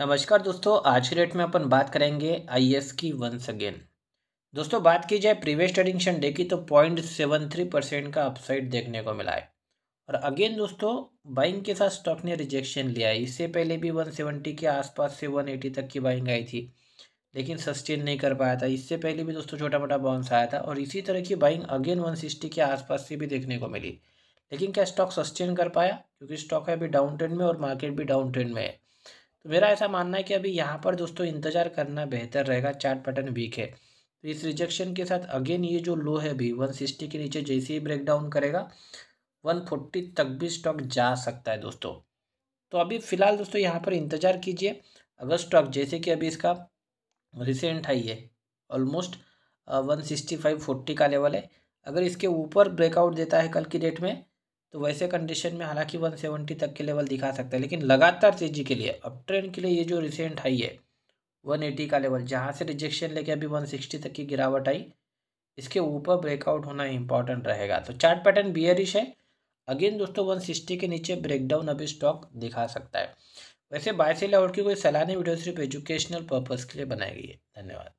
नमस्कार दोस्तों आज के डेट में अपन बात करेंगे आईएएस की वंस अगेन दोस्तों बात की जाए प्रीवियस ट्रेडिंग संडे की तो पॉइंट सेवन थ्री परसेंट का अपसाइड देखने को मिला है और अगेन दोस्तों बाइंग के साथ स्टॉक ने रिजेक्शन लिया है इससे पहले भी वन सेवेंटी के आसपास से वन एटी तक की बाइंग आई थी लेकिन सस्टेन नहीं कर पाया था इससे पहले भी दोस्तों छोटा मोटा बाउंस आया था और इसी तरह की बाइंग अगेन वन सिक्सटी के आसपास से भी देखने को मिली लेकिन क्या स्टॉक सस्टेन कर पाया क्योंकि स्टॉक है अभी डाउन ट्रेंड में और मार्केट भी डाउन ट्रेंड में है मेरा ऐसा मानना है कि अभी यहाँ पर दोस्तों इंतज़ार करना बेहतर रहेगा चार्ट पैटर्न वीक है तो इस रिजेक्शन के साथ अगेन ये जो लो है अभी वन सिक्सटी के नीचे जैसे ही ब्रेकडाउन करेगा वन फोर्टी तक भी स्टॉक जा सकता है दोस्तों तो अभी फ़िलहाल दोस्तों यहाँ पर इंतज़ार कीजिए अगर स्टॉक जैसे कि अभी इसका रिसेंट हाई है almost one sixty five forty का लेवल है अगर इसके ऊपर ब्रेकआउट देता है कल की डेट में तो वैसे कंडीशन में हालांकि 170 तक के लेवल दिखा सकता है लेकिन लगातार तेजी के लिए अब ट्रेंड के लिए ये जो रिसेंट हाई है 180 का लेवल जहाँ से रिजेक्शन लेके अभी 160 तक की गिरावट आई इसके ऊपर ब्रेकआउट होना इंपॉर्टेंट रहेगा तो चार्ट पैटर्न बियरिश है अगेन दोस्तों सिक्सटी के नीचे ब्रेकडाउन अभी स्टॉक दिखा सकता है वैसे बाय सेल आउट की कोई सलाह नहीं वीडियो सिर्फ एजुकेशनल पर्पज़ के लिए बनाई गई है धन्यवाद